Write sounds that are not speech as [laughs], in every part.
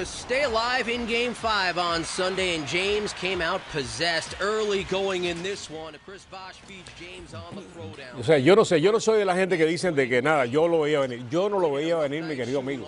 out O sea, yo no sé, yo no soy de la gente que dicen de que nada, yo lo veía venir. Yo no lo veía venir, mi querido amigo.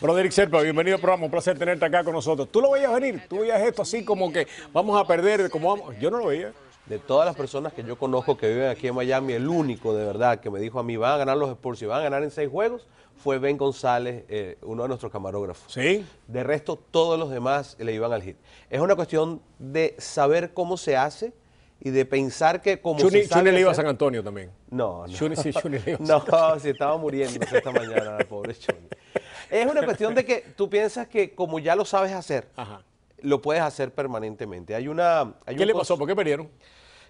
Broderick Serpa, bienvenido al programa, un placer tenerte acá con nosotros. ¿Tú lo veías venir? ¿Tú veías esto así como que vamos a perder? Como vamos? Yo no lo veía de todas las personas que yo conozco que viven aquí en Miami, el único de verdad que me dijo a mí, van a ganar los Spurs y van a ganar en seis juegos, fue Ben González, eh, uno de nuestros camarógrafos. Sí. De resto, todos los demás le iban al hit. Es una cuestión de saber cómo se hace y de pensar que como Chuni, le iba a San Antonio también. No, no. sí, le iba [laughs] No, si estaba muriendo esta mañana, [laughs] pobre Chuni. Es una cuestión de que tú piensas que como ya lo sabes hacer, lo puedes hacer permanentemente. Hay una... ¿Qué le pasó? ¿Por qué perdieron?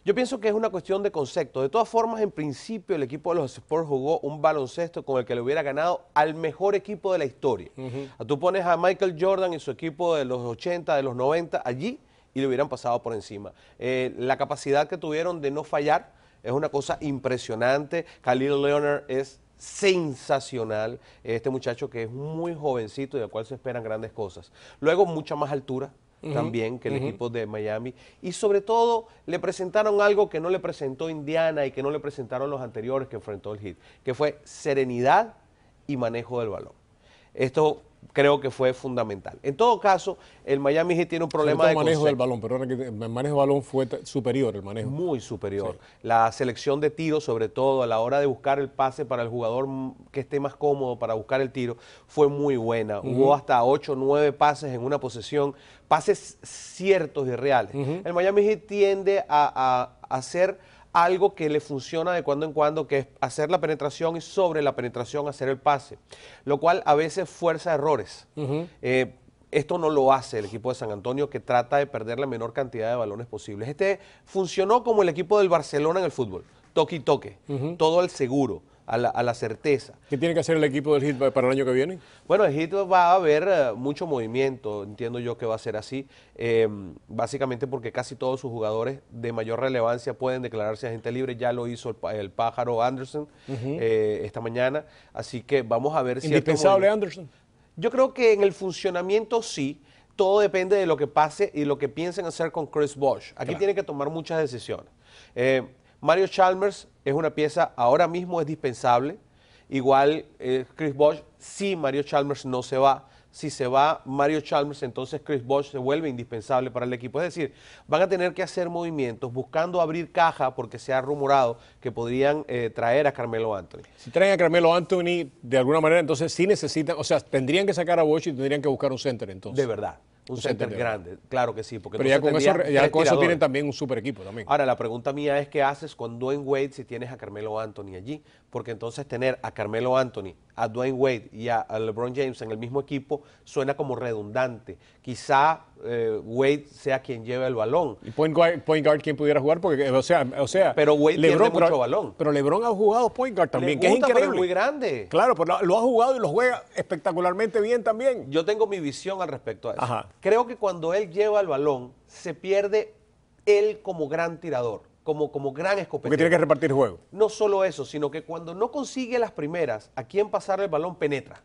Yo pienso que es una cuestión de concepto. De todas formas, en principio el equipo de los Spurs jugó un baloncesto con el que le hubiera ganado al mejor equipo de la historia. Tú pones a Michael Jordan y su equipo de los 80, de los 90 allí y le hubieran pasado por encima. Eh, la capacidad que tuvieron de no fallar es una cosa impresionante. Khalil Leonard es sensacional, este muchacho que es muy jovencito y del cual se esperan grandes cosas. Luego mucha más altura, también que el equipo de Miami. Y sobre todo le presentaron algo que no le presentó Indiana y que no le presentaron los anteriores que enfrentó el HIT, que fue serenidad y manejo del balón. Esto creo que fue fundamental. En todo caso, el Miami Heat tiene un problema de manejo del balón, pero el manejo del balón fue superior, el manejo. Muy superior. La selección de tiros, sobre todo a la hora de buscar el pase para el jugador que esté más cómodo para buscar el tiro, fue muy buena. Hubo hasta 8 o 9 pases en una posesión, pases ciertos y reales. El Miami Heat tiende a, a, a hacer algo que le funciona de cuando en cuando, que es hacer la penetración y sobre la penetración hacer el pase, lo cual a veces fuerza errores. Eh, esto no lo hace el equipo de San Antonio que trata de perder la menor cantidad de balones posibles. Este funcionó como el equipo del Barcelona en el fútbol, toque y toque, todo al seguro a la, certeza. ¿Qué tiene que hacer el equipo del HIT para el año que viene? Bueno, el HIT va a haber eh, mucho movimiento, entiendo yo que va a ser así, em, básicamente porque casi todos sus jugadores de mayor relevancia pueden declararse agente libre, ya lo hizo el, pájaro Anderson eh, esta mañana, así que vamos a ver si... ¿Indispensable Anderson? Yo creo que en el funcionamiento sí, todo depende de lo que pase y lo que piensen hacer con Chris Bosch. Aquí tiene que tomar muchas decisiones. Eh, Mario Chalmers es una pieza, ahora mismo es dispensable. Igual eh, Chris Bosch, si Mario Chalmers no se va, si se va Mario Chalmers, entonces Chris Bosch se vuelve indispensable para el equipo. Es decir, van a tener que hacer movimientos buscando abrir caja porque se ha rumorado que podrían eh, traer a Carmelo Anthony. Si traen a Carmelo Anthony, de alguna manera, entonces sí necesitan, o sea, tendrían que sacar a Bosch y tendrían que buscar un center entonces. De verdad, un center, grande, claro que sí. Porque Pero ya con, eso, tienen también un super equipo también. Ahora, la pregunta mía es qué haces con Dwayne Wade si tienes a Carmelo Anthony allí, porque entonces tener a Carmelo Anthony, a Dwayne Wade y a, LeBron James en el mismo equipo suena como redundante. Quizá eh, Wade sea quien lleve el balón. Y point guard, quien pudiera jugar, porque, eh, o sea, o sea pero Wade LeBron, mucho balón. Pero LeBron ha jugado point guard también, que es increíble. es muy grande. Claro, pero lo, ha jugado y lo juega espectacularmente bien también. Yo tengo mi visión al respecto a eso. Ajá. Creo que cuando él lleva el balón, se pierde él como gran tirador, como, como gran escopetero. Porque tiene que repartir juego. No solo eso, sino que cuando no consigue las primeras, a quien pasarle el balón penetra.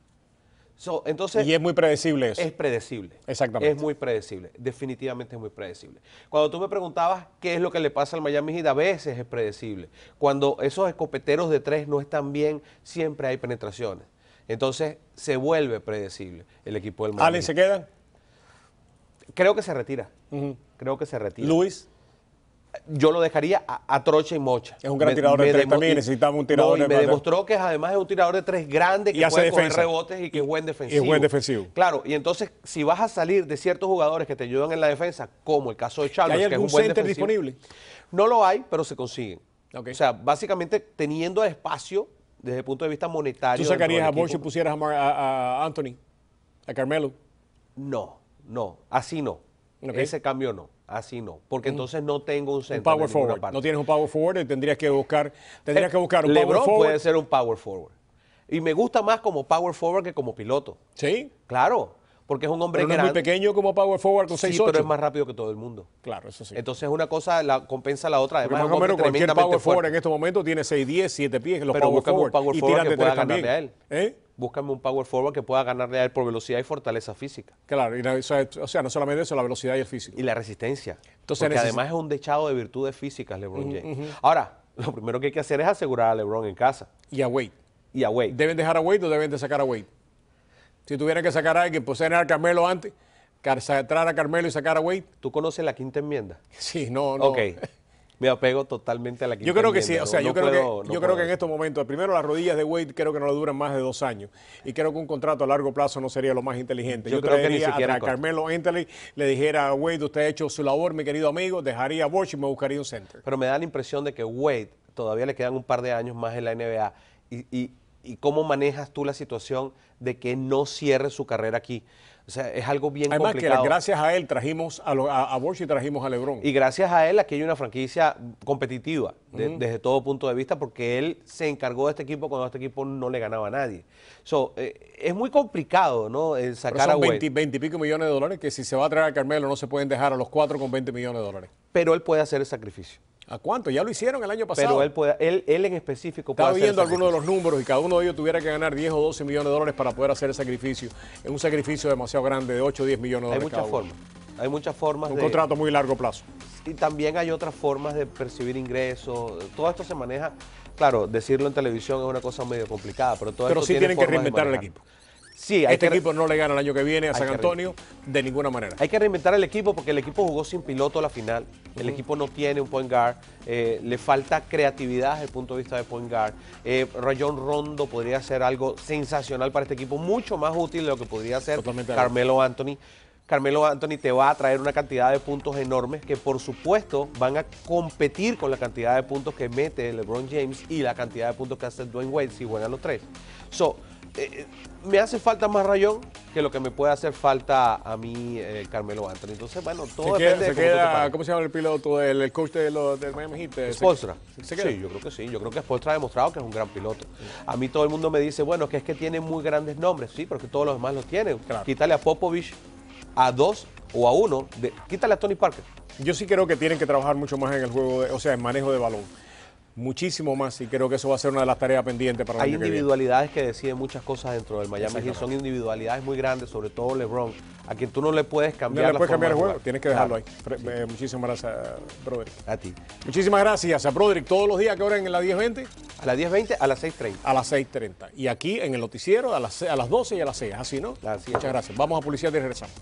entonces, y es muy predecible eso. Es predecible. Exactamente. Es muy predecible. Definitivamente es muy predecible. Cuando tú me preguntabas qué es lo que le pasa al Miami Heat, a veces es predecible. Cuando esos escopeteros de tres no están bien, siempre hay penetraciones. Entonces se vuelve predecible el equipo del Miami. ¿Alguien se quedan? Creo que se retira. Creo que se retira. Luis. Yo lo dejaría a, trocha y mocha. Es un gran tirador de tres también, necesitamos un tirador de y Me demostró que además es un tirador de tres grande, que y puede coger rebotes y que es buen defensivo. Y buen defensivo. Claro, y entonces si vas a salir de ciertos jugadores que te ayudan en la defensa, como el caso de Charles, ¿Hay que un buen center disponible? No lo hay, pero se consiguen. O sea, básicamente teniendo espacio desde el punto de vista monetario. ¿Tú sacarías a Mocha y pusieras a Anthony, a Carmelo? No no, así no. Ese cambio no, así no, porque entonces no tengo un centro. Un power forward. No tienes un power forward, tendrías que buscar, tendrías que buscar un eh, LeBron power forward. puede ser un power forward. Y me gusta más como power forward que como piloto. Sí. Claro, porque es un hombre pero no grande. Es muy pequeño como power forward con 6'8". Sí, pero es más rápido que todo el mundo. Claro, eso sí. Entonces una cosa la compensa la otra. Además, más o menos cualquier power forward en este momento tiene 6'10", 7 pies, los pero power un power forward y que pueda él. ¿Eh? búscame un power forward que pueda ganarle a él por velocidad y fortaleza física. Claro, o sea, no solamente eso, la velocidad y el físico. Y la resistencia. porque además es un dechado de virtudes físicas LeBron James. Ahora, [laughs] lo primero que hay que hacer es asegurar a LeBron en casa. Y a Wade. Y a Wade. ¿Deben dejar a Wade o deben de sacar a Wade? Si tuvieran que sacar a alguien, pues era a Carmelo antes, entrar a Carmelo y sacar a Wade. ¿Tú conoces la quinta enmienda? Sí, no, no. Ok. [laughs] me apego totalmente a la Yo creo que sí, o yo, creo, que, en estos momentos, primero las rodillas de Wade creo que no le duran más de dos años y creo que un contrato a largo plazo no sería lo más inteligente. Yo, creo que ni siquiera a, Carmelo Anthony le dijera a Wade, usted ha hecho su labor, mi querido amigo, dejaría a y me buscaría un center. Pero me da la impresión de que Wade todavía le quedan un par de años más en la NBA y cómo manejas tú la situación de que no cierre su carrera aquí. O sea, es algo bien Además, Que gracias a él trajimos a, a, y trajimos a Lebron. Y gracias a él aquí hay una franquicia competitiva desde todo punto de vista porque él se encargó de este equipo cuando este equipo no le ganaba a nadie. Eh, es muy complicado, ¿no? El sacar Pero son a 20, y pico millones de dólares que si se va a traer a Carmelo no se pueden dejar a los cuatro con 20 millones de dólares. Pero él puede hacer el sacrificio. ¿A cuánto? Ya lo hicieron el año pasado. Pero él, puede, él, él en específico puede Estaba viendo algunos de los números y cada uno de ellos tuviera que ganar 10 o 12 millones de dólares para poder hacer el sacrificio. Es un sacrificio demasiado grande, de 8 o 10 millones de dólares. Hay muchas formas. Hay muchas formas. Un contrato muy largo plazo. Y también hay otras formas de percibir ingresos. Todo esto se maneja. Claro, decirlo en televisión es una cosa medio complicada, pero todo pero sí tienen que reinventar el equipo este equipo no le gana el año que viene a San Antonio de ninguna manera. Hay que reinventar el equipo porque el equipo jugó sin piloto a la final. El equipo no tiene un point guard. Eh, le falta creatividad desde el punto de vista de point guard. Eh, Rondo podría ser algo sensacional para este equipo, mucho más útil de lo que podría ser Carmelo Anthony. Carmelo Anthony te va a traer una cantidad de puntos enormes que por supuesto van a competir con la cantidad de puntos que mete LeBron James y la cantidad de puntos que hace Dwayne Wade si juegan los tres. So, eh, eh, me hace falta más Rayón que lo que me puede hacer falta a mí eh, Carmelo Anthony. Entonces, bueno, todo depende de cómo, se llama el piloto, el, coach de los, de Miami Heat? Spolstra. Sí, yo creo que sí. Yo creo que Spolstra ha demostrado que es un gran piloto. A mí todo el mundo me dice, bueno, que es que tiene muy grandes nombres. Sí, porque todos los demás los tienen. Quítale a Popovich a dos o a uno. quítale a Tony Parker. Yo sí creo que tienen que trabajar mucho más en el juego, o sea, en manejo de balón muchísimo más y creo que eso va a ser una de las tareas pendientes para el Hay individualidades que, deciden muchas cosas dentro del Miami Heat, son individualidades muy grandes, sobre todo LeBron, a quien tú no le puedes cambiar. No le puedes cambiar el juego, tienes que dejarlo ahí. Eh, muchísimas gracias, Broderick. A ti. Muchísimas gracias a Broderick. Todos los días que ahora en la 10.20. A las 10.20, a las 6.30. A las 6.30. Y aquí en el noticiero a las, a las 12 y a las 6. Así, ¿no? Así Muchas gracias. Vamos a publicidad y regresamos.